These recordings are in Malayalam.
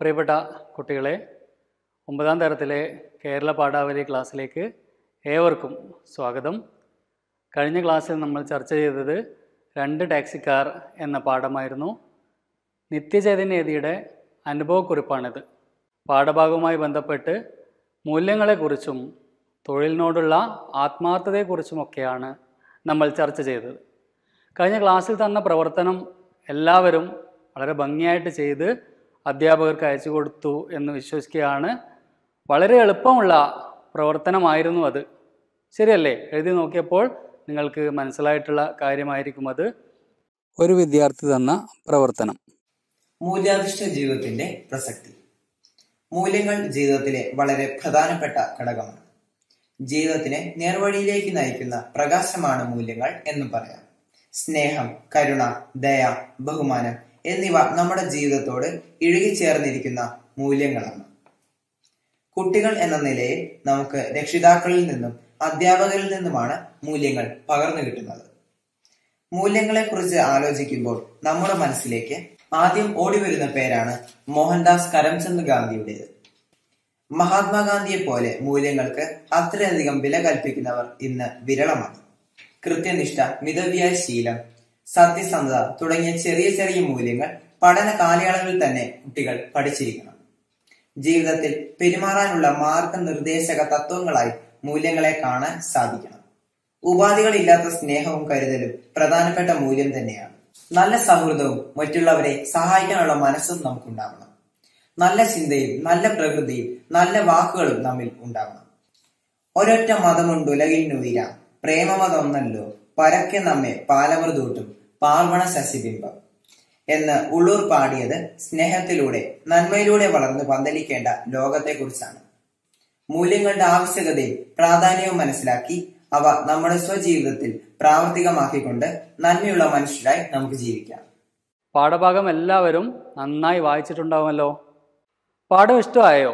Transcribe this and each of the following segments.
പ്രിയപ്പെട്ട കുട്ടികളെ ഒമ്പതാം തരത്തിലെ കേരള പാഠാവലി ക്ലാസ്സിലേക്ക് ഏവർക്കും സ്വാഗതം കഴിഞ്ഞ ക്ലാസ്സിൽ നമ്മൾ ചർച്ച ചെയ്തത് രണ്ട് ടാക്സിക്കാർ എന്ന പാഠമായിരുന്നു നിത്യചൈതന്യതിയുടെ അനുഭവക്കുറിപ്പാണിത് പാഠഭാഗവുമായി ബന്ധപ്പെട്ട് മൂല്യങ്ങളെക്കുറിച്ചും തൊഴിലിനോടുള്ള ആത്മാർത്ഥതയെക്കുറിച്ചുമൊക്കെയാണ് നമ്മൾ ചർച്ച ചെയ്തത് കഴിഞ്ഞ ക്ലാസ്സിൽ തന്ന പ്രവർത്തനം എല്ലാവരും വളരെ ഭംഗിയായിട്ട് ചെയ്ത് അധ്യാപകർക്ക് അയച്ചു കൊടുത്തു എന്ന് വിശ്വസിക്കുകയാണ് വളരെ എളുപ്പമുള്ള പ്രവർത്തനമായിരുന്നു അത് ശരിയല്ലേ എഴുതി നോക്കിയപ്പോൾ നിങ്ങൾക്ക് മനസ്സിലായിട്ടുള്ള കാര്യമായിരിക്കും അത് ഒരു വിദ്യാർത്ഥി തന്ന പ്രവർത്തനം മൂല്യാധിഷ്ഠ ജീവിതത്തിന്റെ പ്രസക്തി മൂല്യങ്ങൾ ജീവിതത്തിലെ വളരെ പ്രധാനപ്പെട്ട ഘടകമാണ് ജീവിതത്തിനെ നേർവഴിയിലേക്ക് നയിക്കുന്ന പ്രകാശമാണ് മൂല്യങ്ങൾ എന്ന് പറയാം സ്നേഹം കരുണ ദയ ബഹുമാനം എന്നിവ നമ്മുടെ ജീവിതത്തോട് ഇഴുകിച്ചേർന്നിരിക്കുന്ന മൂല്യങ്ങളാണ് കുട്ടികൾ എന്ന നിലയിൽ നമുക്ക് രക്ഷിതാക്കളിൽ നിന്നും അധ്യാപകരിൽ നിന്നുമാണ് മൂല്യങ്ങൾ പകർന്നു കിട്ടുന്നത് മൂല്യങ്ങളെക്കുറിച്ച് ആലോചിക്കുമ്പോൾ നമ്മുടെ മനസ്സിലേക്ക് ആദ്യം ഓടിവരുന്ന പേരാണ് മോഹൻദാസ് കരംചന്ദ് ഗാന്ധിയുടേത് മഹാത്മാഗാന്ധിയെ പോലെ മൂല്യങ്ങൾക്ക് അത്രയധികം വില കൽപ്പിക്കുന്നവർ ഇന്ന് വിരളമാണ് കൃത്യനിഷ്ഠ മിതവ്യായ ശീലം സത്യസന്ധത തുടങ്ങിയ ചെറിയ ചെറിയ മൂല്യങ്ങൾ പഠന കാലയളവിൽ തന്നെ കുട്ടികൾ പഠിച്ചിരിക്കണം ജീവിതത്തിൽ പെരുമാറാനുള്ള മാർഗനിർദ്ദേശക തത്വങ്ങളായി മൂല്യങ്ങളെ കാണാൻ സാധിക്കണം ഉപാധികളില്ലാത്ത സ്നേഹവും കരുതലും പ്രധാനപ്പെട്ട മൂല്യം തന്നെയാണ് നല്ല സൗഹൃദവും മറ്റുള്ളവരെ സഹായിക്കാനുള്ള മനസ്സും നമുക്കുണ്ടാവണം നല്ല ചിന്തയും നല്ല പ്രകൃതിയും നല്ല വാക്കുകളും നമ്മിൽ ഉണ്ടാവണം ഒരൊറ്റ മതമുണ്ടുലകിൽ നുയിരാം പ്രേമമതം ഒന്നല്ലോ പരക്കെ നമ്മെ പാലമൃതൂട്ടും പാർവണ ശശിബിംബം എന്ന് ഉള്ളൂർ പാടിയത് സ്നേഹത്തിലൂടെ നന്മയിലൂടെ വളർന്നു പന്തലിക്കേണ്ട ലോകത്തെക്കുറിച്ചാണ് മൂല്യങ്ങളുടെ ആവശ്യകതയും പ്രാധാന്യവും മനസ്സിലാക്കി അവ നമ്മുടെ സ്വജീവിതത്തിൽ പ്രാവർത്തികമാക്കിക്കൊണ്ട് നന്മയുള്ള മനുഷ്യരായി നമുക്ക് ജീവിക്കാം പാഠഭാഗം എല്ലാവരും നന്നായി വായിച്ചിട്ടുണ്ടാവുമല്ലോ പാഠം ഇഷ്ടമായോ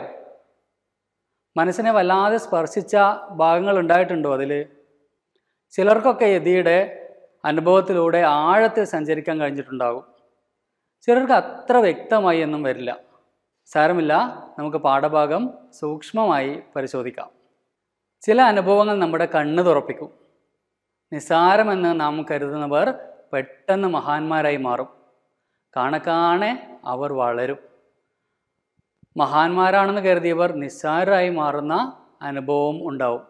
മനസ്സിനെ വല്ലാതെ സ്പർശിച്ച ഭാഗങ്ങൾ ഉണ്ടായിട്ടുണ്ടോ അതിൽ ചിലർക്കൊക്കെ യതിയുടെ അനുഭവത്തിലൂടെ ആഴത്തിൽ സഞ്ചരിക്കാൻ കഴിഞ്ഞിട്ടുണ്ടാകും ചിലർക്ക് അത്ര വ്യക്തമായി എന്നും വരില്ല സാരമില്ല നമുക്ക് പാഠഭാഗം സൂക്ഷ്മമായി പരിശോധിക്കാം ചില അനുഭവങ്ങൾ നമ്മുടെ കണ്ണ് തുറപ്പിക്കും നിസാരമെന്ന് നാം കരുതുന്നവർ പെട്ടെന്ന് മഹാന്മാരായി മാറും കാണക്കാണെ അവർ വളരും മഹാന്മാരാണെന്ന് കരുതിയവർ നിസ്സാരായി മാറുന്ന അനുഭവം ഉണ്ടാവും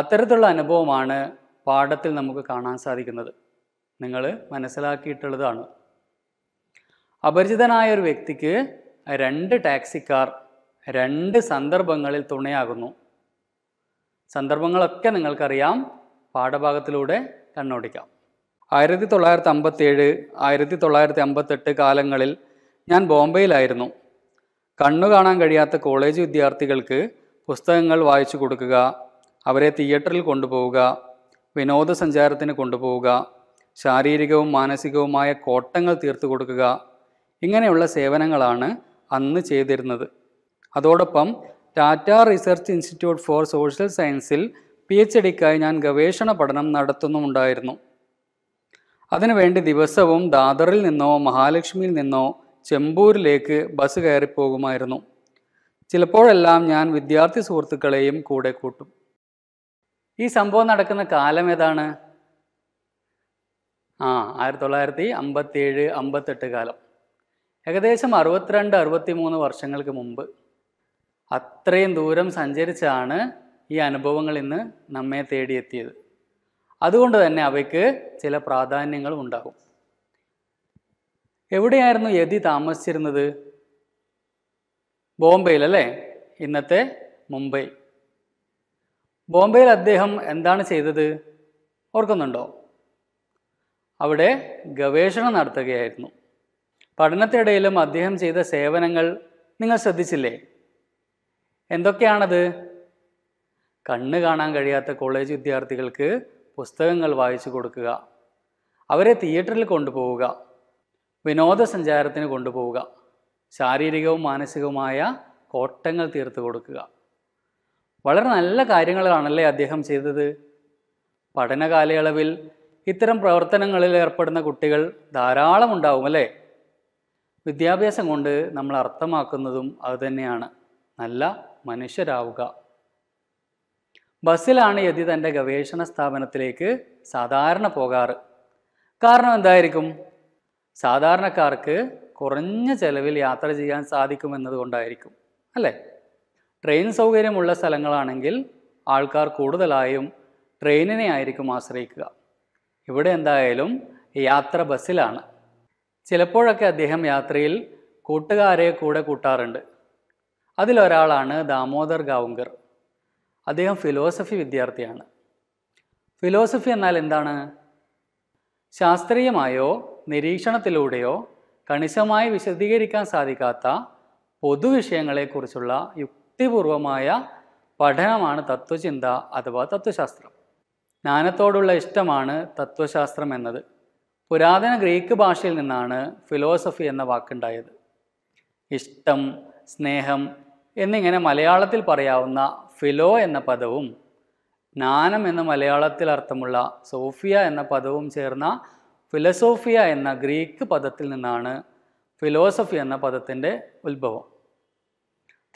അത്തരത്തിലുള്ള അനുഭവമാണ് പാഠത്തിൽ നമുക്ക് കാണാൻ സാധിക്കുന്നത് നിങ്ങൾ മനസ്സിലാക്കിയിട്ടുള്ളതാണ് അപരിചിതനായ ഒരു വ്യക്തിക്ക് രണ്ട് ടാക്സിക്കാർ രണ്ട് സന്ദർഭങ്ങളിൽ തുണയാകുന്നു സന്ദർഭങ്ങളൊക്കെ നിങ്ങൾക്കറിയാം പാഠഭാഗത്തിലൂടെ കണ്ണോടിക്കാം ആയിരത്തി തൊള്ളായിരത്തി അമ്പത്തേഴ് ആയിരത്തി തൊള്ളായിരത്തി അമ്പത്തെട്ട് കാലങ്ങളിൽ ഞാൻ ബോംബെയിലായിരുന്നു കണ്ണു കാണാൻ കഴിയാത്ത കോളേജ് വിദ്യാർത്ഥികൾക്ക് പുസ്തകങ്ങൾ വായിച്ചു കൊടുക്കുക അവരെ തിയേറ്ററിൽ കൊണ്ടുപോവുക വിനോദസഞ്ചാരത്തിന് കൊണ്ടുപോവുക ശാരീരികവും മാനസികവുമായ കോട്ടങ്ങൾ തീർത്തു കൊടുക്കുക ഇങ്ങനെയുള്ള സേവനങ്ങളാണ് അന്ന് ചെയ്തിരുന്നത് അതോടൊപ്പം Tata research institute for social സയൻസിൽ പി എച്ച് ഡിക്കായി ഞാൻ ഗവേഷണ പഠനം നടത്തുന്നുമുണ്ടായിരുന്നു അതിനുവേണ്ടി ദിവസവും ദാദറിൽ നിന്നോ മഹാലക്ഷ്മിയിൽ നിന്നോ ചെമ്പൂരിലേക്ക് ബസ് കയറി പോകുമായിരുന്നു ചിലപ്പോഴെല്ലാം ഞാൻ വിദ്യാർത്ഥി സുഹൃത്തുക്കളെയും കൂടെ കൂട്ടും ഈ സംഭവം നടക്കുന്ന കാലം ഏതാണ് ആ ആയിരത്തി തൊള്ളായിരത്തി അമ്പത്തിയേഴ് അമ്പത്തെട്ട് കാലം ഏകദേശം അറുപത്തിരണ്ട് അറുപത്തി മൂന്ന് വർഷങ്ങൾക്ക് മുമ്പ് അത്രയും ദൂരം സഞ്ചരിച്ചാണ് ഈ അനുഭവങ്ങൾ ഇന്ന് നമ്മെ തേടിയെത്തിയത് അതുകൊണ്ട് തന്നെ അവയ്ക്ക് ചില പ്രാധാന്യങ്ങളും ഉണ്ടാകും എവിടെയായിരുന്നു യതി താമസിച്ചിരുന്നത് ബോംബെയിലല്ലേ ഇന്നത്തെ മുംബൈ ബോംബെയിൽ അദ്ദേഹം എന്താണ് ചെയ്തത് ഓർക്കുന്നുണ്ടോ അവിടെ ഗവേഷണം നടത്തുകയായിരുന്നു പഠനത്തിനിടയിലും അദ്ദേഹം ചെയ്ത സേവനങ്ങൾ നിങ്ങൾ ശ്രദ്ധിച്ചില്ലേ എന്തൊക്കെയാണത് കണ്ണ് കാണാൻ കഴിയാത്ത കോളേജ് വിദ്യാർത്ഥികൾക്ക് പുസ്തകങ്ങൾ വായിച്ചു കൊടുക്കുക അവരെ തിയേറ്ററിൽ കൊണ്ടുപോവുക വിനോദസഞ്ചാരത്തിന് കൊണ്ടുപോവുക ശാരീരികവും മാനസികവുമായ കോട്ടങ്ങൾ തീർത്തു കൊടുക്കുക വളരെ നല്ല കാര്യങ്ങളാണല്ലേ അദ്ദേഹം ചെയ്തത് പഠന കാലയളവിൽ ഇത്തരം പ്രവർത്തനങ്ങളിൽ ഏർപ്പെടുന്ന കുട്ടികൾ ധാരാളം ഉണ്ടാവും അല്ലേ വിദ്യാഭ്യാസം കൊണ്ട് നമ്മൾ അർത്ഥമാക്കുന്നതും അതുതന്നെയാണ് നല്ല മനുഷ്യരാവുക ബസ്സിലാണ് യതി തൻ്റെ ഗവേഷണ സ്ഥാപനത്തിലേക്ക് സാധാരണ പോകാറ് കാരണം എന്തായിരിക്കും സാധാരണക്കാർക്ക് കുറഞ്ഞ ചെലവിൽ യാത്ര ചെയ്യാൻ സാധിക്കുമെന്നതുകൊണ്ടായിരിക്കും അല്ലേ ട്രെയിൻ സൗകര്യമുള്ള സ്ഥലങ്ങളാണെങ്കിൽ ആൾക്കാർ കൂടുതലായും ട്രെയിനിനെ ആയിരിക്കും ആശ്രയിക്കുക ഇവിടെ എന്തായാലും യാത്ര ബസ്സിലാണ് ചിലപ്പോഴൊക്കെ അദ്ദേഹം യാത്രയിൽ കൂട്ടുകാരെ കൂടെ കൂട്ടാറുണ്ട് അതിലൊരാളാണ് ദാമോദർ ഗാവുങ്കർ അദ്ദേഹം ഫിലോസഫി വിദ്യാർത്ഥിയാണ് ഫിലോസഫി എന്നാൽ എന്താണ് ശാസ്ത്രീയമായോ നിരീക്ഷണത്തിലൂടെയോ കണിശമായി വിശദീകരിക്കാൻ സാധിക്കാത്ത പൊതുവിഷയങ്ങളെക്കുറിച്ചുള്ള യുക്തി യുക്തിപൂർവമായ പഠനമാണ് തത്വചിന്ത അഥവാ തത്വശാസ്ത്രം ജ്ഞാനത്തോടുള്ള ഇഷ്ടമാണ് തത്വശാസ്ത്രം എന്നത് പുരാതന ഗ്രീക്ക് ഭാഷയിൽ നിന്നാണ് ഫിലോസഫി എന്ന വാക്കുണ്ടായത് ഇഷ്ടം സ്നേഹം എന്നിങ്ങനെ മലയാളത്തിൽ പറയാവുന്ന ഫിലോ എന്ന പദവും ജ്ഞാനം എന്ന മലയാളത്തിൽ അർത്ഥമുള്ള സോഫിയ എന്ന പദവും ചേർന്ന ഫിലസോഫിയ എന്ന ഗ്രീക്ക് പദത്തിൽ നിന്നാണ് ഫിലോസഫി എന്ന പദത്തിൻ്റെ ഉത്ഭവം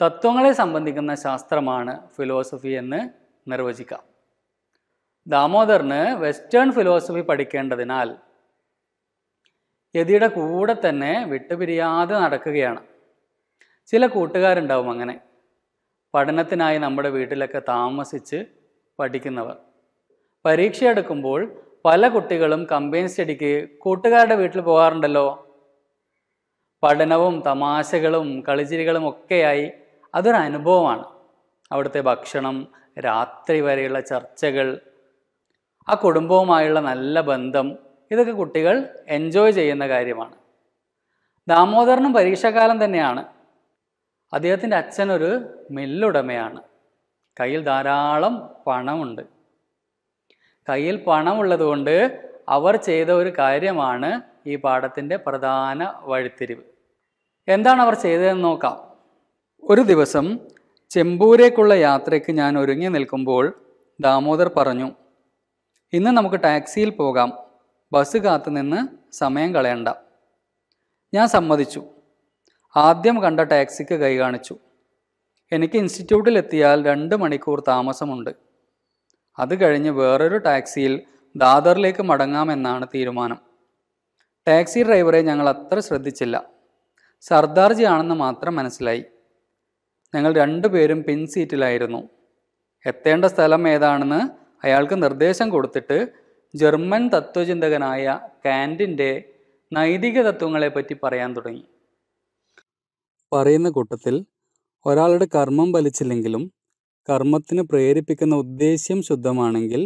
തത്വങ്ങളെ സംബന്ധിക്കുന്ന ശാസ്ത്രമാണ് ഫിലോസഫി എന്ന് നിർവചിക്കാം ദാമോദറിന് വെസ്റ്റേൺ ഫിലോസഫി പഠിക്കേണ്ടതിനാൽ യതിയുടെ കൂടെ തന്നെ വിട്ടുപിരിയാതെ നടക്കുകയാണ് ചില കൂട്ടുകാരുണ്ടാവും അങ്ങനെ പഠനത്തിനായി നമ്മുടെ വീട്ടിലൊക്കെ താമസിച്ച് പഠിക്കുന്നവർ പരീക്ഷ എടുക്കുമ്പോൾ പല കുട്ടികളും കമ്പൈൻ സ്റ്റഡിക്ക് കൂട്ടുകാരുടെ വീട്ടിൽ പോകാറുണ്ടല്ലോ പഠനവും തമാശകളും കളിചിരികളും ഒക്കെയായി അതൊരു അനുഭവമാണ് അവിടുത്തെ ഭക്ഷണം രാത്രി വരെയുള്ള ചർച്ചകൾ ആ കുടുംബവുമായുള്ള നല്ല ബന്ധം ഇതൊക്കെ കുട്ടികൾ എൻജോയ് ചെയ്യുന്ന കാര്യമാണ് ദാമോദരനും പരീക്ഷാകാലം തന്നെയാണ് അദ്ദേഹത്തിൻ്റെ അച്ഛനൊരു മില്ലുടമയാണ് കയ്യിൽ ധാരാളം പണമുണ്ട് കയ്യിൽ പണമുള്ളതുകൊണ്ട് അവർ ചെയ്ത ഒരു കാര്യമാണ് ഈ പാഠത്തിൻ്റെ പ്രധാന വഴിത്തിരിവ് എന്താണ് അവർ ചെയ്തതെന്ന് നോക്കാം ഒരു ദിവസം ചെമ്പൂരേക്കുള്ള യാത്രയ്ക്ക് ഞാൻ ഒരുങ്ങി നിൽക്കുമ്പോൾ ദാമോദർ പറഞ്ഞു ഇന്ന് നമുക്ക് ടാക്സിയിൽ പോകാം ബസ് കാത്തു നിന്ന് സമയം കളയണ്ട ഞാൻ സമ്മതിച്ചു ആദ്യം കണ്ട ടാക്സിക്ക് കൈ കാണിച്ചു എനിക്ക് ഇൻസ്റ്റിറ്റ്യൂട്ടിലെത്തിയാൽ രണ്ട് മണിക്കൂർ താമസമുണ്ട് അത് കഴിഞ്ഞ് വേറൊരു ടാക്സിയിൽ ദാദറിലേക്ക് മടങ്ങാമെന്നാണ് തീരുമാനം ടാക്സി ഡ്രൈവറെ ഞങ്ങൾ അത്ര ശ്രദ്ധിച്ചില്ല സർദാർജി ആണെന്ന് മാത്രം മനസ്സിലായി ഞങ്ങൾ രണ്ടുപേരും സീറ്റിലായിരുന്നു എത്തേണ്ട സ്ഥലം ഏതാണെന്ന് അയാൾക്ക് നിർദ്ദേശം കൊടുത്തിട്ട് ജർമ്മൻ തത്വചിന്തകനായ കാൻറ്റിൻ്റെ നൈതിക തത്വങ്ങളെപ്പറ്റി പറയാൻ തുടങ്ങി പറയുന്ന കൂട്ടത്തിൽ ഒരാളുടെ കർമ്മം ഫലിച്ചില്ലെങ്കിലും കർമ്മത്തിന് പ്രേരിപ്പിക്കുന്ന ഉദ്ദേശ്യം ശുദ്ധമാണെങ്കിൽ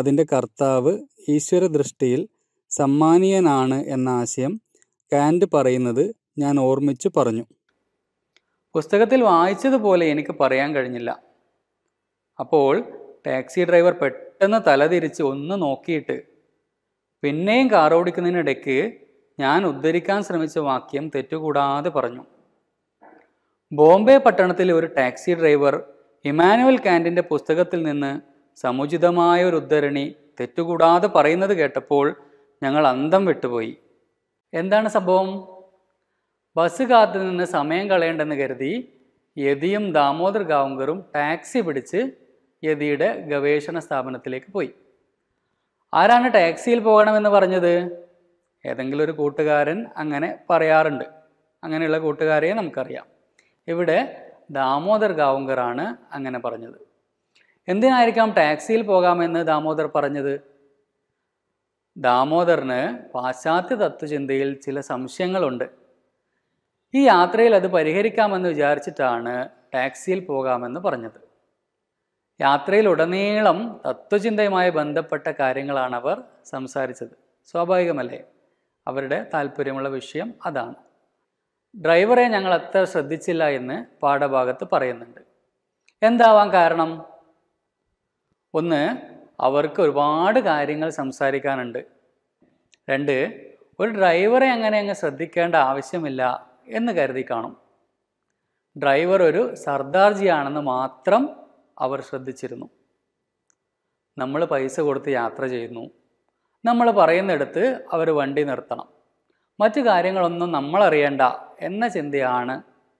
അതിൻ്റെ കർത്താവ് ഈശ്വര ദൃഷ്ടിയിൽ സമ്മാനീയനാണ് എന്ന ആശയം കാൻഡ് പറയുന്നത് ഞാൻ ഓർമ്മിച്ചു പറഞ്ഞു പുസ്തകത്തിൽ വായിച്ചതുപോലെ എനിക്ക് പറയാൻ കഴിഞ്ഞില്ല അപ്പോൾ ടാക്സി ഡ്രൈവർ പെട്ടെന്ന് തലതിരിച്ച് ഒന്ന് നോക്കിയിട്ട് പിന്നെയും കാർ ഓടിക്കുന്നതിനിടയ്ക്ക് ഞാൻ ഉദ്ധരിക്കാൻ ശ്രമിച്ച വാക്യം തെറ്റുകൂടാതെ പറഞ്ഞു ബോംബെ പട്ടണത്തിലെ ഒരു ടാക്സി ഡ്രൈവർ ഇമാനുവൽ കാൻറ്റിൻ്റെ പുസ്തകത്തിൽ നിന്ന് സമുചിതമായ ഒരു ഉദ്ധരണി തെറ്റുകൂടാതെ പറയുന്നത് കേട്ടപ്പോൾ ഞങ്ങൾ അന്തം വിട്ടുപോയി എന്താണ് സംഭവം ബസ് കാത്തു നിന്ന് സമയം കളയേണ്ടെന്ന് കരുതി യതിയും ദാമോദർ ഗാവങ്കറും ടാക്സി പിടിച്ച് യതിയുടെ ഗവേഷണ സ്ഥാപനത്തിലേക്ക് പോയി ആരാണ് ടാക്സിയിൽ പോകണമെന്ന് പറഞ്ഞത് ഏതെങ്കിലും ഒരു കൂട്ടുകാരൻ അങ്ങനെ പറയാറുണ്ട് അങ്ങനെയുള്ള കൂട്ടുകാരെ നമുക്കറിയാം ഇവിടെ ദാമോദർ ഗാവങ്കറാണ് അങ്ങനെ പറഞ്ഞത് എന്തിനായിരിക്കാം ടാക്സിയിൽ പോകാമെന്ന് ദാമോദർ പറഞ്ഞത് ദാമോദറിന് പാശ്ചാത്യ തത്വചിന്തയിൽ ചില സംശയങ്ങളുണ്ട് ഈ യാത്രയിൽ അത് പരിഹരിക്കാമെന്ന് വിചാരിച്ചിട്ടാണ് ടാക്സിയിൽ പോകാമെന്ന് പറഞ്ഞത് ഉടനീളം തത്വചിന്തയുമായി ബന്ധപ്പെട്ട കാര്യങ്ങളാണ് അവർ സംസാരിച്ചത് സ്വാഭാവികമല്ലേ അവരുടെ താല്പര്യമുള്ള വിഷയം അതാണ് ഡ്രൈവറെ ഞങ്ങൾ അത്ര ശ്രദ്ധിച്ചില്ല എന്ന് പാഠഭാഗത്ത് പറയുന്നുണ്ട് എന്താവാം കാരണം ഒന്ന് അവർക്ക് ഒരുപാട് കാര്യങ്ങൾ സംസാരിക്കാനുണ്ട് രണ്ട് ഒരു ഡ്രൈവറെ അങ്ങനെ അങ്ങ് ശ്രദ്ധിക്കേണ്ട ആവശ്യമില്ല എന്ന് കരുതി കാണും ഡ്രൈവർ ഒരു സർദാർജിയാണെന്ന് മാത്രം അവർ ശ്രദ്ധിച്ചിരുന്നു നമ്മൾ പൈസ കൊടുത്ത് യാത്ര ചെയ്യുന്നു നമ്മൾ പറയുന്നിടത്ത് അവർ വണ്ടി നിർത്തണം മറ്റു കാര്യങ്ങളൊന്നും നമ്മളറിയണ്ട എന്ന ചിന്തയാണ്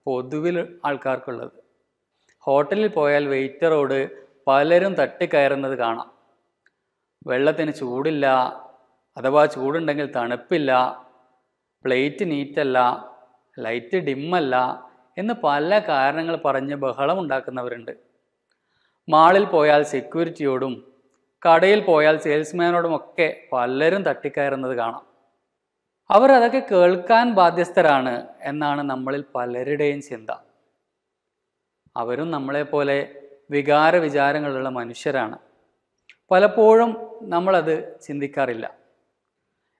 പൊതുവിൽ ആൾക്കാർക്കുള്ളത് ഹോട്ടലിൽ പോയാൽ വെയിറ്ററോട് പലരും തട്ടിക്കയറുന്നത് കാണാം വെള്ളത്തിന് ചൂടില്ല അഥവാ ചൂടുണ്ടെങ്കിൽ തണുപ്പില്ല പ്ലേറ്റ് നീറ്റല്ല ലൈറ്റ് ഡിമ്മല്ല എന്ന് പല കാരണങ്ങൾ പറഞ്ഞ് ബഹളം ഉണ്ടാക്കുന്നവരുണ്ട് മാളിൽ പോയാൽ സെക്യൂരിറ്റിയോടും കടയിൽ പോയാൽ സെയിൽസ്മാനോടും ഒക്കെ പലരും തട്ടിക്കയറുന്നത് കാണാം അവർ അതൊക്കെ കേൾക്കാൻ ബാധ്യസ്ഥരാണ് എന്നാണ് നമ്മളിൽ പലരുടെയും ചിന്ത അവരും നമ്മളെപ്പോലെ വികാര വിചാരങ്ങളുള്ള മനുഷ്യരാണ് പലപ്പോഴും നമ്മളത് ചിന്തിക്കാറില്ല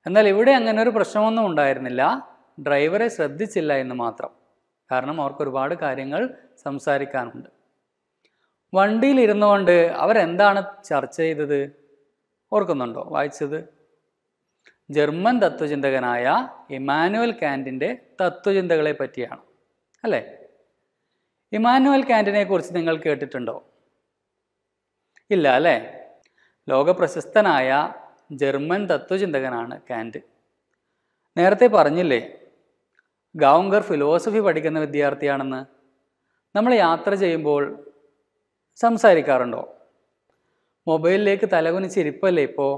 എന്നാൽ ഇവിടെ അങ്ങനെ ഒരു പ്രശ്നമൊന്നും ഉണ്ടായിരുന്നില്ല ഡ്രൈവറെ ശ്രദ്ധിച്ചില്ല എന്ന് മാത്രം കാരണം അവർക്ക് ഒരുപാട് കാര്യങ്ങൾ സംസാരിക്കാനുണ്ട് വണ്ടിയിൽ ഇരുന്നുകൊണ്ട് അവരെന്താണ് ചർച്ച ചെയ്തത് ഓർക്കുന്നുണ്ടോ വായിച്ചത് ജർമ്മൻ തത്വചിന്തകനായ ഇമാനുവൽ കാൻറ്റിൻ്റെ തത്വചിന്തകളെ പറ്റിയാണ് അല്ലേ ഇമാനുവൽ കാൻറ്റിനെ കുറിച്ച് നിങ്ങൾ കേട്ടിട്ടുണ്ടോ ഇല്ല അല്ലേ ലോകപ്രശസ്തനായ ജർമ്മൻ തത്വചിന്തകനാണ് കാൻറ്റ് നേരത്തെ പറഞ്ഞില്ലേ ഗാവങ്കർ ഫിലോസഫി പഠിക്കുന്ന വിദ്യാർത്ഥിയാണെന്ന് നമ്മൾ യാത്ര ചെയ്യുമ്പോൾ സംസാരിക്കാറുണ്ടോ മൊബൈലിലേക്ക് തലകുനിച്ചിരിപ്പല്ലേ ഇപ്പോൾ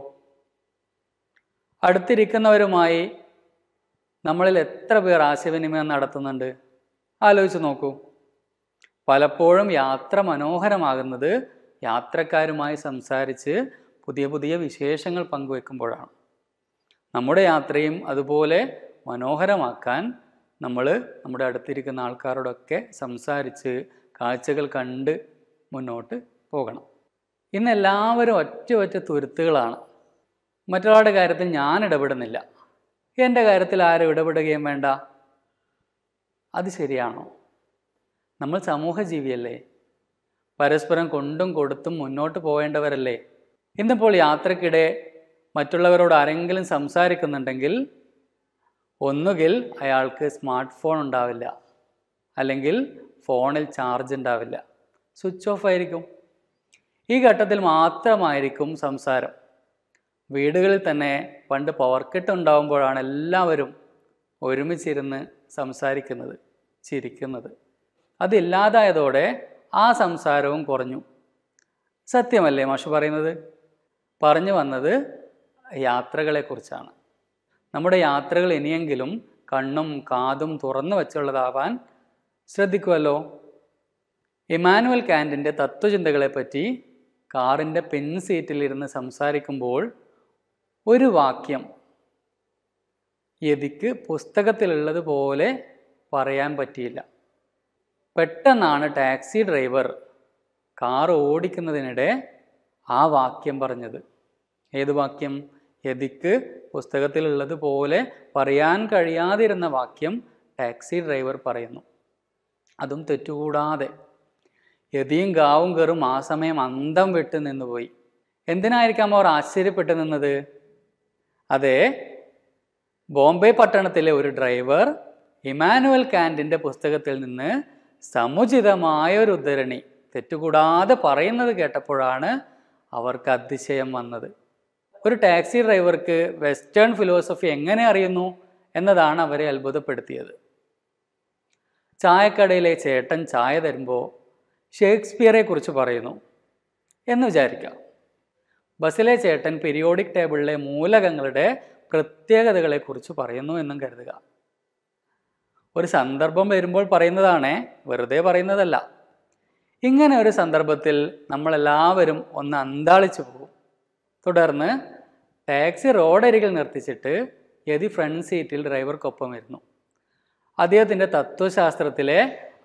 അടുത്തിരിക്കുന്നവരുമായി നമ്മളിൽ എത്ര പേർ ആശയവിനിമയം നടത്തുന്നുണ്ട് ആലോചിച്ച് നോക്കൂ പലപ്പോഴും യാത്ര മനോഹരമാകുന്നത് യാത്രക്കാരുമായി സംസാരിച്ച് പുതിയ പുതിയ വിശേഷങ്ങൾ പങ്കുവെക്കുമ്പോഴാണ് നമ്മുടെ യാത്രയും അതുപോലെ മനോഹരമാക്കാൻ നമ്മൾ നമ്മുടെ അടുത്തിരിക്കുന്ന ആൾക്കാരോടൊക്കെ സംസാരിച്ച് കാഴ്ചകൾ കണ്ട് മുന്നോട്ട് പോകണം ഇന്ന് എല്ലാവരും ഒറ്റ ഒറ്റ തുരുത്തുകളാണ് മറ്റൊരാളുടെ കാര്യത്തിൽ ഞാൻ ഇടപെടുന്നില്ല എൻ്റെ കാര്യത്തിൽ ആരും ഇടപെടുകയും വേണ്ട അത് ശരിയാണോ നമ്മൾ സമൂഹ ജീവിയല്ലേ പരസ്പരം കൊണ്ടും കൊടുത്തും മുന്നോട്ട് പോകേണ്ടവരല്ലേ ഇന്നിപ്പോൾ യാത്രക്കിടെ മറ്റുള്ളവരോട് ആരെങ്കിലും സംസാരിക്കുന്നുണ്ടെങ്കിൽ ഒന്നുകിൽ അയാൾക്ക് സ്മാർട്ട് ഫോൺ ഉണ്ടാവില്ല അല്ലെങ്കിൽ ഫോണിൽ ചാർജ് ഉണ്ടാവില്ല സ്വിച്ച് ഓഫ് ആയിരിക്കും ഈ ഘട്ടത്തിൽ മാത്രമായിരിക്കും സംസാരം വീടുകളിൽ തന്നെ പണ്ട് പവർ കട്ട് ഉണ്ടാകുമ്പോഴാണ് എല്ലാവരും ഒരുമിച്ചിരുന്ന് സംസാരിക്കുന്നത് ചിരിക്കുന്നത് അതില്ലാതായതോടെ ആ സംസാരവും കുറഞ്ഞു സത്യമല്ലേ മാഷ് പറയുന്നത് പറഞ്ഞു വന്നത് യാത്രകളെക്കുറിച്ചാണ് നമ്മുടെ യാത്രകൾ ഇനിയെങ്കിലും കണ്ണും കാതും തുറന്നു വച്ചുള്ളതാവാൻ ശ്രദ്ധിക്കുമല്ലോ ഇമാനുവൽ കാൻറ്റിൻ്റെ തത്വചിന്തകളെപ്പറ്റി കാറിൻ്റെ പിൻ സീറ്റിലിരുന്ന് സംസാരിക്കുമ്പോൾ ഒരു വാക്യം യതിക്ക് പുസ്തകത്തിലുള്ളതുപോലെ പറയാൻ പറ്റിയില്ല പെട്ടെന്നാണ് ടാക്സി ഡ്രൈവർ കാർ ഓടിക്കുന്നതിനിടെ ആ വാക്യം പറഞ്ഞത് ഏത് വാക്യം യതിക്ക് പുസ്തകത്തിലുള്ളത് പോലെ പറയാൻ കഴിയാതിരുന്ന വാക്യം ടാക്സി ഡ്രൈവർ പറയുന്നു അതും തെറ്റുകൂടാതെ യതിയും ഗാവും കയറും ആ സമയം അന്തം വിട്ട് നിന്നുപോയി എന്തിനായിരിക്കാം അവർ ആശ്ചര്യപ്പെട്ടു നിന്നത് അതെ ബോംബെ പട്ടണത്തിലെ ഒരു ഡ്രൈവർ ഇമാനുവൽ കാൻഡിൻ്റെ പുസ്തകത്തിൽ നിന്ന് സമുചിതമായ ഒരു ഉദ്ധരണി തെറ്റുകൂടാതെ പറയുന്നത് കേട്ടപ്പോഴാണ് അവർക്ക് അതിശയം വന്നത് ഒരു ടാക്സി ഡ്രൈവർക്ക് വെസ്റ്റേൺ ഫിലോസഫി എങ്ങനെ അറിയുന്നു എന്നതാണ് അവരെ അത്ഭുതപ്പെടുത്തിയത് ചായക്കടയിലെ ചേട്ടൻ ചായ തരുമ്പോൾ ഷേക്സ്പിയറെ കുറിച്ച് പറയുന്നു എന്ന് വിചാരിക്കാം ബസ്സിലെ ചേട്ടൻ പീരിയോഡിക് ടേബിളിലെ മൂലകങ്ങളുടെ പ്രത്യേകതകളെക്കുറിച്ച് പറയുന്നു എന്നും കരുതുക ഒരു സന്ദർഭം വരുമ്പോൾ പറയുന്നതാണേ വെറുതെ പറയുന്നതല്ല ഇങ്ങനെ ഒരു സന്ദർഭത്തിൽ നമ്മളെല്ലാവരും ഒന്ന് അന്താളിച്ചു പോകും തുടർന്ന് ടാക്സി റോഡരികിൽ നിർത്തിച്ചിട്ട് യതി ഫ്രണ്ട് സീറ്റിൽ ഡ്രൈവർക്കൊപ്പം വരുന്നു അദ്ദേഹത്തിൻ്റെ തത്വശാസ്ത്രത്തിലെ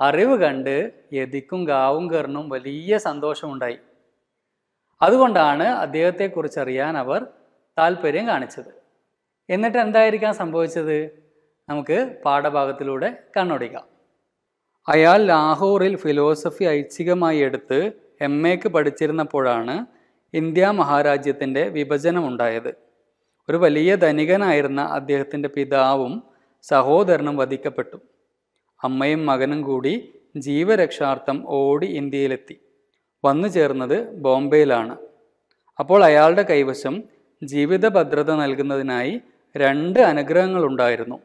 അറിവ് കണ്ട് യതിക്കും ഗാവും കയറിനും വലിയ സന്തോഷമുണ്ടായി അതുകൊണ്ടാണ് അദ്ദേഹത്തെക്കുറിച്ച് അറിയാൻ അവർ താല്പര്യം കാണിച്ചത് എന്നിട്ട് എന്തായിരിക്കാം സംഭവിച്ചത് നമുക്ക് പാഠഭാഗത്തിലൂടെ കണ്ണൊടിക്കാം അയാൾ ലാഹോറിൽ ഫിലോസഫി ഐച്ഛികമായി എടുത്ത് എം എക്ക് പഠിച്ചിരുന്നപ്പോഴാണ് ഇന്ത്യ മഹാരാജ്യത്തിൻ്റെ വിഭജനമുണ്ടായത് ഒരു വലിയ ധനികനായിരുന്ന അദ്ദേഹത്തിൻ്റെ പിതാവും സഹോദരനും വധിക്കപ്പെട്ടു അമ്മയും മകനും കൂടി ജീവരക്ഷാർത്ഥം ഓടി ഇന്ത്യയിലെത്തി വന്നു ചേർന്നത് ബോംബെയിലാണ് അപ്പോൾ അയാളുടെ കൈവശം ജീവിത ഭദ്രത നൽകുന്നതിനായി രണ്ട് അനുഗ്രഹങ്ങളുണ്ടായിരുന്നു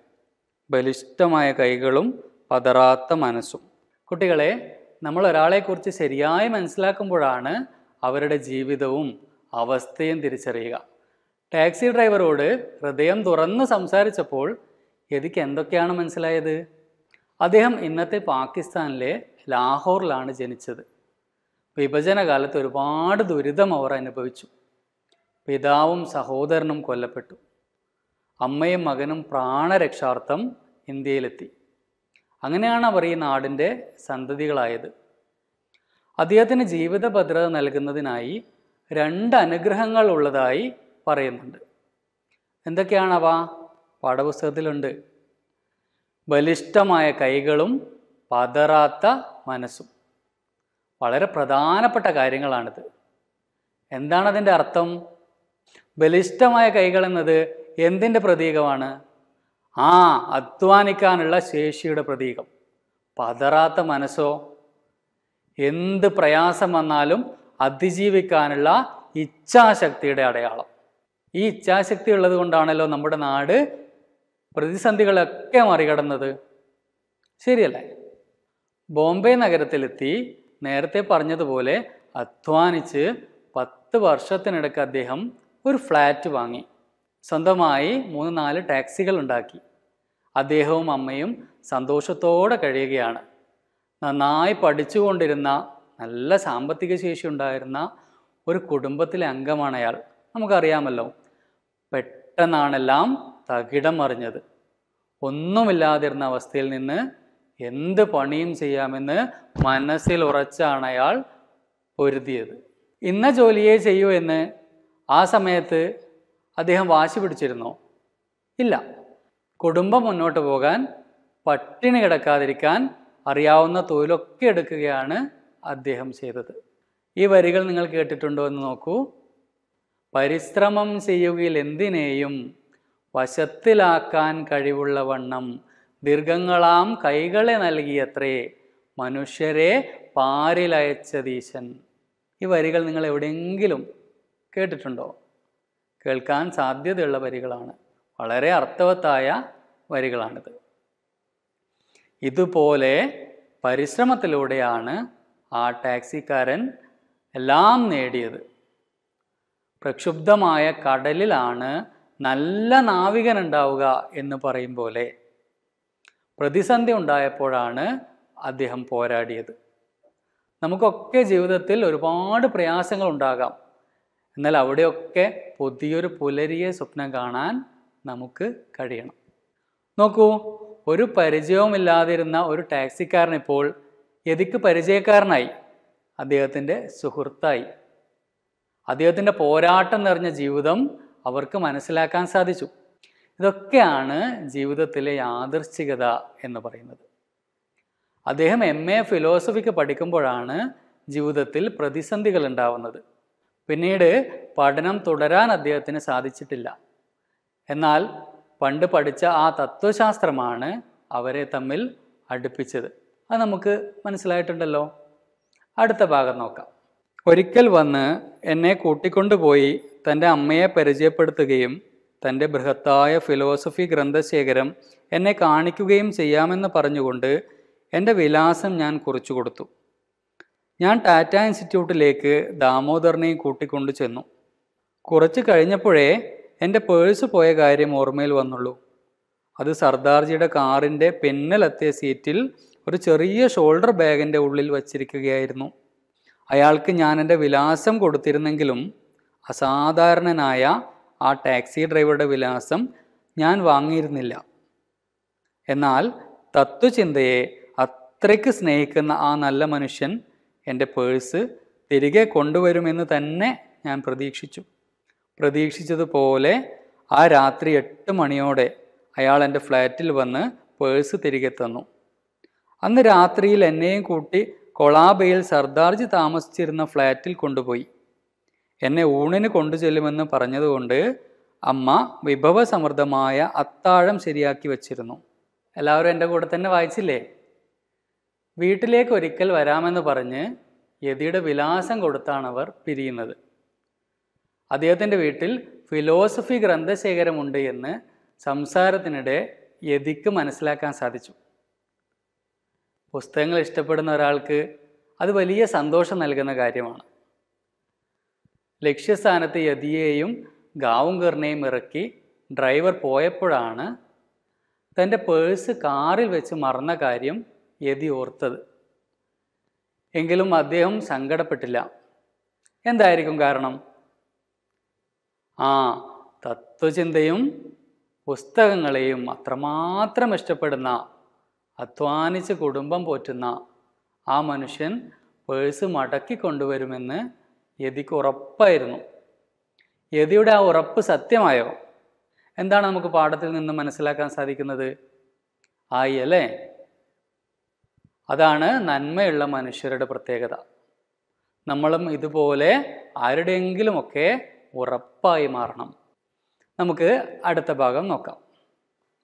ബലിഷ്ഠമായ കൈകളും പതറാത്ത മനസ്സും കുട്ടികളെ നമ്മൾ ഒരാളെക്കുറിച്ച് ശരിയായി മനസ്സിലാക്കുമ്പോഴാണ് അവരുടെ ജീവിതവും അവസ്ഥയും തിരിച്ചറിയുക ടാക്സി ഡ്രൈവറോട് ഹൃദയം തുറന്ന് സംസാരിച്ചപ്പോൾ യതിക്ക് എന്തൊക്കെയാണ് മനസ്സിലായത് അദ്ദേഹം ഇന്നത്തെ പാകിസ്ഥാനിലെ ലാഹോറിലാണ് ജനിച്ചത് വിഭജന കാലത്ത് ഒരുപാട് ദുരിതം അവർ അനുഭവിച്ചു പിതാവും സഹോദരനും കൊല്ലപ്പെട്ടു അമ്മയും മകനും പ്രാണരക്ഷാർത്ഥം ഇന്ത്യയിലെത്തി അങ്ങനെയാണ് അവർ ഈ നാടിൻ്റെ സന്തതികളായത് അദ്ദേഹത്തിന് ജീവിത ഭദ്രത നൽകുന്നതിനായി രണ്ട് അനുഗ്രഹങ്ങൾ ഉള്ളതായി പറയുന്നുണ്ട് എന്തൊക്കെയാണവ പാഠപുസ്തകത്തിലുണ്ട് ബലിഷ്ഠമായ കൈകളും പതറാത്ത മനസ്സും വളരെ പ്രധാനപ്പെട്ട കാര്യങ്ങളാണിത് എന്താണ് അർത്ഥം ബലിഷ്ഠമായ കൈകൾ എന്നത് എന്തിൻ്റെ പ്രതീകമാണ് ആ അധ്വാനിക്കാനുള്ള ശേഷിയുടെ പ്രതീകം പതറാത്ത മനസ്സോ എന്ത് പ്രയാസം വന്നാലും അതിജീവിക്കാനുള്ള ഇച്ഛാശക്തിയുടെ അടയാളം ഈ ഇച്ഛാശക്തി ഉള്ളത് കൊണ്ടാണല്ലോ നമ്മുടെ നാട് പ്രതിസന്ധികളൊക്കെ മറികടന്നത് ശരിയല്ലേ ബോംബെ നഗരത്തിലെത്തി നേരത്തെ പറഞ്ഞതുപോലെ അധ്വാനിച്ച് പത്ത് വർഷത്തിനിടയ്ക്ക് അദ്ദേഹം ഒരു ഫ്ലാറ്റ് വാങ്ങി സ്വന്തമായി മൂന്ന് നാല് ടാക്സികൾ ഉണ്ടാക്കി അദ്ദേഹവും അമ്മയും സന്തോഷത്തോടെ കഴിയുകയാണ് നന്നായി പഠിച്ചുകൊണ്ടിരുന്ന നല്ല സാമ്പത്തിക ശേഷി ഉണ്ടായിരുന്ന ഒരു കുടുംബത്തിലെ അംഗമാണ് അയാൾ നമുക്കറിയാമല്ലോ പെട്ടെന്നാണെല്ലാം തകിടം മറിഞ്ഞത് ഒന്നുമില്ലാതിരുന്ന അവസ്ഥയിൽ നിന്ന് എന്ത് പണിയും ചെയ്യാമെന്ന് മനസ്സിൽ ഉറച്ചാണ് അയാൾ പൊരുതിയത് ഇന്ന ജോലിയെ ചെയ്യൂ എന്ന് ആ സമയത്ത് അദ്ദേഹം വാശി പിടിച്ചിരുന്നോ ഇല്ല കുടുംബം മുന്നോട്ട് പോകാൻ പട്ടിണി കിടക്കാതിരിക്കാൻ അറിയാവുന്ന തൊഴിലൊക്കെ എടുക്കുകയാണ് അദ്ദേഹം ചെയ്തത് ഈ വരികൾ നിങ്ങൾ കേട്ടിട്ടുണ്ടോ എന്ന് നോക്കൂ പരിശ്രമം ചെയ്യുകയിൽ എന്തിനേയും വശത്തിലാക്കാൻ കഴിവുള്ള വണ്ണം ദീർഘങ്ങളാം കൈകളെ നൽകിയത്രേ മനുഷ്യരെ പാരിലയച്ചതീശൻ ഈ വരികൾ നിങ്ങൾ എവിടെയെങ്കിലും കേട്ടിട്ടുണ്ടോ കേൾക്കാൻ സാധ്യതയുള്ള വരികളാണ് വളരെ അർത്ഥവത്തായ വരികളാണിത് ഇതുപോലെ പരിശ്രമത്തിലൂടെയാണ് ആ ടാക്സിക്കാരൻ എല്ലാം നേടിയത് പ്രക്ഷുബ്ധമായ കടലിലാണ് നല്ല നാവികൻ ഉണ്ടാവുക എന്ന് പറയും പോലെ പ്രതിസന്ധി ഉണ്ടായപ്പോഴാണ് അദ്ദേഹം പോരാടിയത് നമുക്കൊക്കെ ജീവിതത്തിൽ ഒരുപാട് പ്രയാസങ്ങൾ ഉണ്ടാകാം എന്നാൽ അവിടെയൊക്കെ പുതിയൊരു പുലരിയെ സ്വപ്നം കാണാൻ നമുക്ക് കഴിയണം നോക്കൂ ഒരു പരിചയവുമില്ലാതിരുന്ന ഒരു ടാക്സിക്കാരൻ ഇപ്പോൾ യതിക്ക് പരിചയക്കാരനായി അദ്ദേഹത്തിൻ്റെ സുഹൃത്തായി അദ്ദേഹത്തിൻ്റെ പോരാട്ടം നിറഞ്ഞ ജീവിതം അവർക്ക് മനസ്സിലാക്കാൻ സാധിച്ചു ഇതൊക്കെയാണ് ജീവിതത്തിലെ യാദർശികത എന്ന് പറയുന്നത് അദ്ദേഹം എം എ ഫിലോസഫിക്ക് പഠിക്കുമ്പോഴാണ് ജീവിതത്തിൽ പ്രതിസന്ധികൾ ഉണ്ടാവുന്നത് പിന്നീട് പഠനം തുടരാൻ അദ്ദേഹത്തിന് സാധിച്ചിട്ടില്ല എന്നാൽ പണ്ട് പഠിച്ച ആ തത്വശാസ്ത്രമാണ് അവരെ തമ്മിൽ അടുപ്പിച്ചത് അത് നമുക്ക് മനസ്സിലായിട്ടുണ്ടല്ലോ അടുത്ത ഭാഗം നോക്കാം ഒരിക്കൽ വന്ന് എന്നെ കൂട്ടിക്കൊണ്ടുപോയി തൻ്റെ അമ്മയെ പരിചയപ്പെടുത്തുകയും തൻ്റെ ബൃഹത്തായ ഫിലോസഫി ഗ്രന്ഥശേഖരം എന്നെ കാണിക്കുകയും ചെയ്യാമെന്ന് പറഞ്ഞുകൊണ്ട് എൻ്റെ വിലാസം ഞാൻ കുറിച്ചു കൊടുത്തു ഞാൻ ടാറ്റ ഇൻസ്റ്റിറ്റ്യൂട്ടിലേക്ക് ദാമോദറിനെയും കൂട്ടിക്കൊണ്ടു ചെന്നു കുറച്ച് കഴിഞ്ഞപ്പോഴേ എൻ്റെ പേഴ്സ് പോയ കാര്യം ഓർമ്മയിൽ വന്നുള്ളൂ അത് സർദാർജിയുടെ കാറിൻ്റെ പിന്നലെത്തിയ സീറ്റിൽ ഒരു ചെറിയ ഷോൾഡർ ബാഗിൻ്റെ ഉള്ളിൽ വച്ചിരിക്കുകയായിരുന്നു അയാൾക്ക് ഞാൻ എൻ്റെ വിലാസം കൊടുത്തിരുന്നെങ്കിലും അസാധാരണനായ ആ ടാക്സി ഡ്രൈവറുടെ വിലാസം ഞാൻ വാങ്ങിയിരുന്നില്ല എന്നാൽ തത്വചിന്തയെ അത്രയ്ക്ക് സ്നേഹിക്കുന്ന ആ നല്ല മനുഷ്യൻ എൻ്റെ പേഴ്സ് തിരികെ കൊണ്ടുവരുമെന്ന് തന്നെ ഞാൻ പ്രതീക്ഷിച്ചു പ്രതീക്ഷിച്ചതുപോലെ ആ രാത്രി എട്ട് മണിയോടെ അയാൾ എൻ്റെ ഫ്ലാറ്റിൽ വന്ന് പേഴ്സ് തിരികെ തന്നു അന്ന് രാത്രിയിൽ എന്നെയും കൂട്ടി കൊളാബയിൽ സർദാർജി താമസിച്ചിരുന്ന ഫ്ലാറ്റിൽ കൊണ്ടുപോയി എന്നെ ഊണിന് കൊണ്ടുചെല്ലുമെന്ന് പറഞ്ഞതുകൊണ്ട് അമ്മ വിഭവസമൃദ്ധമായ അത്താഴം ശരിയാക്കി വച്ചിരുന്നു എല്ലാവരും എൻ്റെ കൂടെ തന്നെ വായിച്ചില്ലേ വീട്ടിലേക്ക് ഒരിക്കൽ വരാമെന്ന് പറഞ്ഞ് യതിയുടെ വിലാസം കൊടുത്താണ് അവർ പിരിയുന്നത് അദ്ദേഹത്തിൻ്റെ വീട്ടിൽ ഫിലോസഫി ഗ്രന്ഥശേഖരമുണ്ട് എന്ന് സംസാരത്തിനിടെ യതിക്ക് മനസ്സിലാക്കാൻ സാധിച്ചു പുസ്തകങ്ങൾ ഇഷ്ടപ്പെടുന്ന ഒരാൾക്ക് അത് വലിയ സന്തോഷം നൽകുന്ന കാര്യമാണ് ലക്ഷ്യസ്ഥാനത്ത് യതിയെയും ഗാവുംഗറിനെയും ഇറക്കി ഡ്രൈവർ പോയപ്പോഴാണ് തൻ്റെ പേഴ്സ് കാറിൽ വെച്ച് മറന്ന കാര്യം യതി ഓർത്തത് എങ്കിലും അദ്ദേഹം സങ്കടപ്പെട്ടില്ല എന്തായിരിക്കും കാരണം ആ തത്വചിന്തയും പുസ്തകങ്ങളെയും അത്രമാത്രം ഇഷ്ടപ്പെടുന്ന അധ്വാനിച്ച് കുടുംബം പോറ്റുന്ന ആ മനുഷ്യൻ പേഴ്സ് മടക്കി കൊണ്ടുവരുമെന്ന് യതിക്ക് ഉറപ്പായിരുന്നു യതിയുടെ ആ ഉറപ്പ് സത്യമായോ എന്താണ് നമുക്ക് പാഠത്തിൽ നിന്ന് മനസ്സിലാക്കാൻ സാധിക്കുന്നത് ആയി അല്ലേ അതാണ് നന്മയുള്ള മനുഷ്യരുടെ പ്രത്യേകത നമ്മളും ഇതുപോലെ ആരുടെയെങ്കിലുമൊക്കെ ഉറപ്പായി മാറണം നമുക്ക് അടുത്ത ഭാഗം നോക്കാം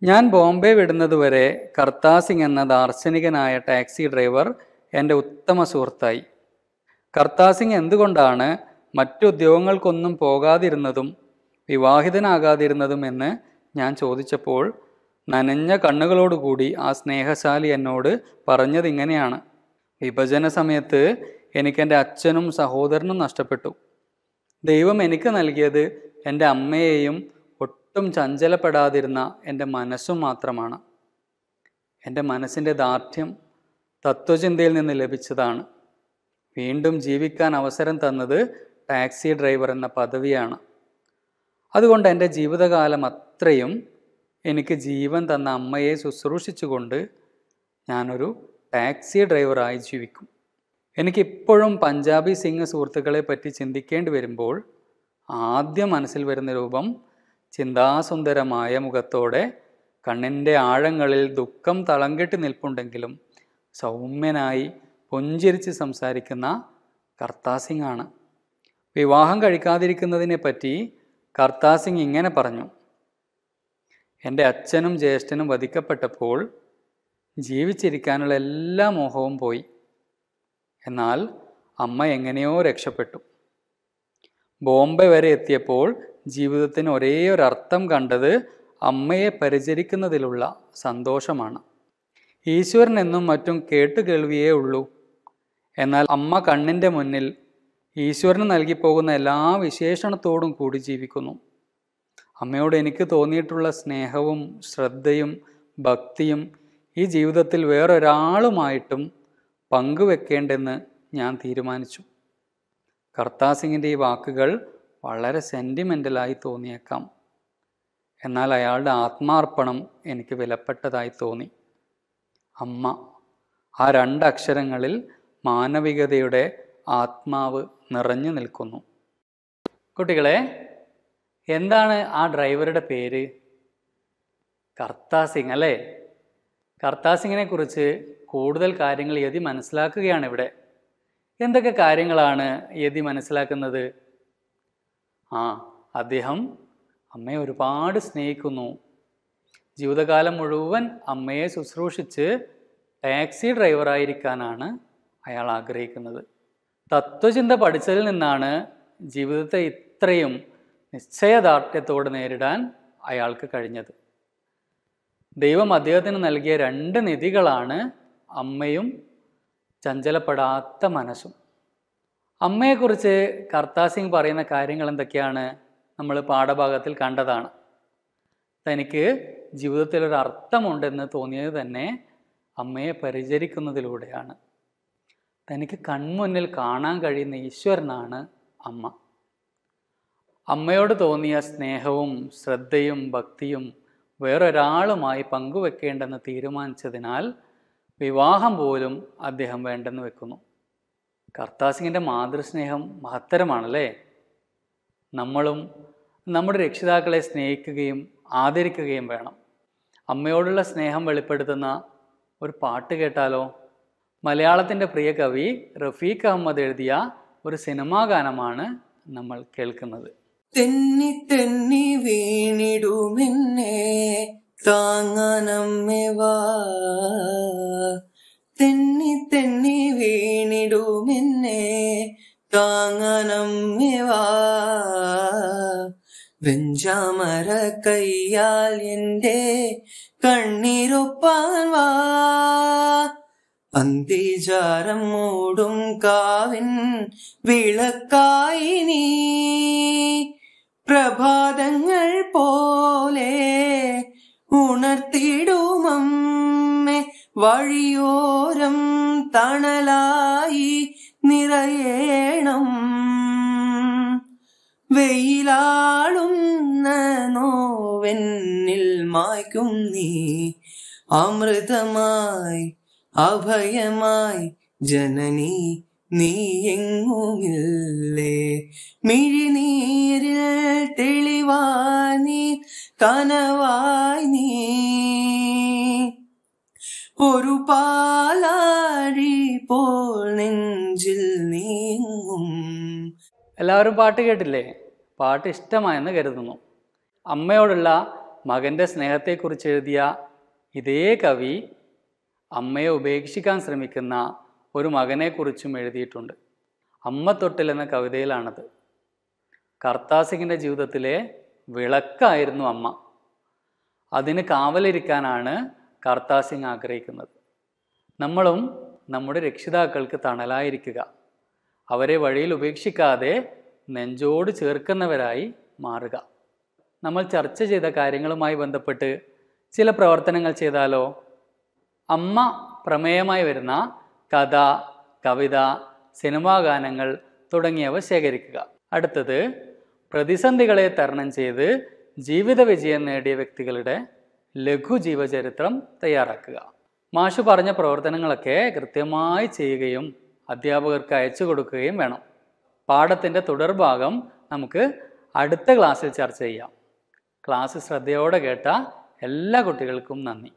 ഞാൻ ബോംബെ വിടുന്നതുവരെ കർത്താസിംഗ് സിംഗ് എന്ന ദാർശനികനായ ടാക്സി ഡ്രൈവർ എൻ്റെ ഉത്തമ സുഹൃത്തായി കർത്താ സിംഗ് എന്തുകൊണ്ടാണ് മറ്റുദ്യോഗങ്ങൾക്കൊന്നും പോകാതിരുന്നതും വിവാഹിതനാകാതിരുന്നതും എന്ന് ഞാൻ ചോദിച്ചപ്പോൾ നനഞ്ഞ കണ്ണുകളോടുകൂടി ആ സ്നേഹശാലി എന്നോട് പറഞ്ഞതിങ്ങനെയാണ് വിഭജന സമയത്ത് എനിക്കെൻ്റെ അച്ഛനും സഹോദരനും നഷ്ടപ്പെട്ടു ദൈവം എനിക്ക് നൽകിയത് എൻ്റെ അമ്മയെയും ഒട്ടും ചഞ്ചലപ്പെടാതിരുന്ന എൻ്റെ മനസ്സും മാത്രമാണ് എൻ്റെ മനസ്സിൻ്റെ ദാർഢ്യം തത്വചിന്തയിൽ നിന്ന് ലഭിച്ചതാണ് വീണ്ടും ജീവിക്കാൻ അവസരം തന്നത് ടാക്സി ഡ്രൈവർ എന്ന പദവിയാണ് അതുകൊണ്ട് എൻ്റെ ജീവിതകാലം അത്രയും എനിക്ക് ജീവൻ തന്ന അമ്മയെ ശുശ്രൂഷിച്ചുകൊണ്ട് ഞാനൊരു ടാക്സി ഡ്രൈവറായി ജീവിക്കും എനിക്കിപ്പോഴും പഞ്ചാബി സിംഗ് സുഹൃത്തുക്കളെ പറ്റി ചിന്തിക്കേണ്ടി വരുമ്പോൾ ആദ്യം മനസ്സിൽ വരുന്ന രൂപം ചിന്താസുന്ദരമായ മുഖത്തോടെ കണ്ണിൻ്റെ ആഴങ്ങളിൽ ദുഃഖം തളംകെട്ടി നിൽപ്പുണ്ടെങ്കിലും സൗമ്യനായി പുഞ്ചിരിച്ച് സംസാരിക്കുന്ന കർത്താസിംഗ് ആണ് വിവാഹം കഴിക്കാതിരിക്കുന്നതിനെ പറ്റി കർത്താസിംഗ് ഇങ്ങനെ പറഞ്ഞു എൻ്റെ അച്ഛനും ജ്യേഷ്ഠനും വധിക്കപ്പെട്ടപ്പോൾ ജീവിച്ചിരിക്കാനുള്ള എല്ലാ മോഹവും പോയി എന്നാൽ അമ്മ എങ്ങനെയോ രക്ഷപ്പെട്ടു ബോംബെ വരെ എത്തിയപ്പോൾ ജീവിതത്തിന് ഒരേ ഒരർത്ഥം കണ്ടത് അമ്മയെ പരിചരിക്കുന്നതിലുള്ള സന്തോഷമാണ് ഈശ്വരൻ എന്നും മറ്റും കേട്ട് കേൾവിയേ ഉള്ളൂ എന്നാൽ അമ്മ കണ്ണിൻ്റെ മുന്നിൽ ഈശ്വരന് നൽകിപ്പോകുന്ന എല്ലാ വിശേഷണത്തോടും കൂടി ജീവിക്കുന്നു അമ്മയോട് എനിക്ക് തോന്നിയിട്ടുള്ള സ്നേഹവും ശ്രദ്ധയും ഭക്തിയും ഈ ജീവിതത്തിൽ വേറൊരാളുമായിട്ടും പങ്കുവെക്കേണ്ടെന്ന് ഞാൻ തീരുമാനിച്ചു കർത്താസിങ്ങിൻ്റെ ഈ വാക്കുകൾ വളരെ സെൻറ്റിമെൻ്റലായി തോന്നിയേക്കാം എന്നാൽ അയാളുടെ ആത്മാർപ്പണം എനിക്ക് വിലപ്പെട്ടതായി തോന്നി അമ്മ ആ രണ്ടക്ഷരങ്ങളിൽ മാനവികതയുടെ ആത്മാവ് നിറഞ്ഞു നിൽക്കുന്നു കുട്ടികളെ എന്താണ് ആ ഡ്രൈവറുടെ പേര് കർത്താ സിംഗ് അല്ലേ കർത്താ സിംഗിനെ കുറിച്ച് കൂടുതൽ കാര്യങ്ങൾ യതി മനസ്സിലാക്കുകയാണ് ഇവിടെ എന്തൊക്കെ കാര്യങ്ങളാണ് യതി മനസ്സിലാക്കുന്നത് ആ അദ്ദേഹം അമ്മയെ ഒരുപാട് സ്നേഹിക്കുന്നു ജീവിതകാലം മുഴുവൻ അമ്മയെ ശുശ്രൂഷിച്ച് ടാക്സി ഡ്രൈവറായിരിക്കാനാണ് അയാൾ ആഗ്രഹിക്കുന്നത് തത്വചിന്ത പഠിച്ചതിൽ നിന്നാണ് ജീവിതത്തെ ഇത്രയും നിശ്ചയദാർഢ്യത്തോടെ നേരിടാൻ അയാൾക്ക് കഴിഞ്ഞത് ദൈവം അദ്ദേഹത്തിന് നൽകിയ രണ്ട് നിധികളാണ് അമ്മയും ചഞ്ചലപ്പെടാത്ത മനസ്സും അമ്മയെക്കുറിച്ച് കർത്താ സിംഗ് പറയുന്ന കാര്യങ്ങൾ എന്തൊക്കെയാണ് നമ്മൾ പാഠഭാഗത്തിൽ കണ്ടതാണ് തനിക്ക് ജീവിതത്തിൽ ഒരു അർത്ഥമുണ്ടെന്ന് തോന്നിയത് തന്നെ അമ്മയെ പരിചരിക്കുന്നതിലൂടെയാണ് തനിക്ക് കൺമുന്നിൽ കാണാൻ കഴിയുന്ന ഈശ്വരനാണ് അമ്മ അമ്മയോട് തോന്നിയ സ്നേഹവും ശ്രദ്ധയും ഭക്തിയും വേറൊരാളുമായി പങ്കുവെക്കേണ്ടെന്ന് തീരുമാനിച്ചതിനാൽ വിവാഹം പോലും അദ്ദേഹം വേണ്ടെന്ന് വെക്കുന്നു കർത്താസിങ്ങിൻ്റെ മാതൃസ്നേഹം മഹത്തരമാണല്ലേ നമ്മളും നമ്മുടെ രക്ഷിതാക്കളെ സ്നേഹിക്കുകയും ആദരിക്കുകയും വേണം അമ്മയോടുള്ള സ്നേഹം വെളിപ്പെടുത്തുന്ന ഒരു പാട്ട് കേട്ടാലോ മലയാളത്തിൻ്റെ പ്രിയ കവി റഫീഖ് അഹമ്മദ് എഴുതിയ ഒരു സിനിമാ ഗാനമാണ് നമ്മൾ കേൾക്കുന്നത് തെന്നി തെന്നി വീണിടുമെന്നേ താങ്ങാനമ്മവാ തെന്നി തെന്നി വീണിടുമെന്നെ താങ്ങാനമ്മവാ വെഞ്ചാമര കയ്യാൽ എൻ്റെ കണ്ണീരൊപ്പാൻ വാ അന്തിജാരം മൂടും കാവിൻ വിളക്കായി നീ പ്രഭാതങ്ങൾ പോലെ ഉണർത്തിടുമേ വഴിയോരം തണലായി നിറയേണം വെയിലാളും നോവെന്നിൽ മായ്ക്കും നീ അമൃതമായി അഭയമായി ജനനീ നീയെങ്ങുമില്ലേ മിഴിനീരിൽ തെളിവായി നീ കനവായി നീ ഒരു പാലാഴി പോൽ നെഞ്ചിൽ നീങ്ങും എല്ലാവരും പാട്ട് കേട്ടില്ലേ പാട്ട് ഇഷ്ടമായെന്ന് കരുതുന്നു അമ്മയോടുള്ള മകൻ്റെ സ്നേഹത്തെക്കുറിച്ച് എഴുതിയ ഇതേ കവി അമ്മയെ ഉപേക്ഷിക്കാൻ ശ്രമിക്കുന്ന ഒരു മകനെക്കുറിച്ചും എഴുതിയിട്ടുണ്ട് അമ്മ തൊട്ടിൽ എന്ന കവിതയിലാണത് കർത്താസിങ്ങിൻ്റെ ജീവിതത്തിലെ വിളക്കായിരുന്നു അമ്മ അതിന് കാവലിരിക്കാനാണ് കർത്താസിംഗ് ആഗ്രഹിക്കുന്നത് നമ്മളും നമ്മുടെ രക്ഷിതാക്കൾക്ക് തണലായിരിക്കുക അവരെ വഴിയിൽ ഉപേക്ഷിക്കാതെ നെഞ്ചോട് ചേർക്കുന്നവരായി മാറുക നമ്മൾ ചർച്ച ചെയ്ത കാര്യങ്ങളുമായി ബന്ധപ്പെട്ട് ചില പ്രവർത്തനങ്ങൾ ചെയ്താലോ അമ്മ പ്രമേയമായി വരുന്ന കഥ കവിത സിനിമാ ഗാനങ്ങൾ തുടങ്ങിയവ ശേഖരിക്കുക അടുത്തത് പ്രതിസന്ധികളെ തരണം ചെയ്ത് ജീവിത വിജയം നേടിയ വ്യക്തികളുടെ ലഘു ജീവചരിത്രം തയ്യാറാക്കുക മാഷു പറഞ്ഞ പ്രവർത്തനങ്ങളൊക്കെ കൃത്യമായി ചെയ്യുകയും അധ്യാപകർക്ക് അയച്ചു കൊടുക്കുകയും വേണം പാഠത്തിൻ്റെ തുടർഭാഗം നമുക്ക് അടുത്ത ക്ലാസ്സിൽ ചർച്ച ചെയ്യാം ക്ലാസ് ശ്രദ്ധയോടെ കേട്ട എല്ലാ കുട്ടികൾക്കും നന്ദി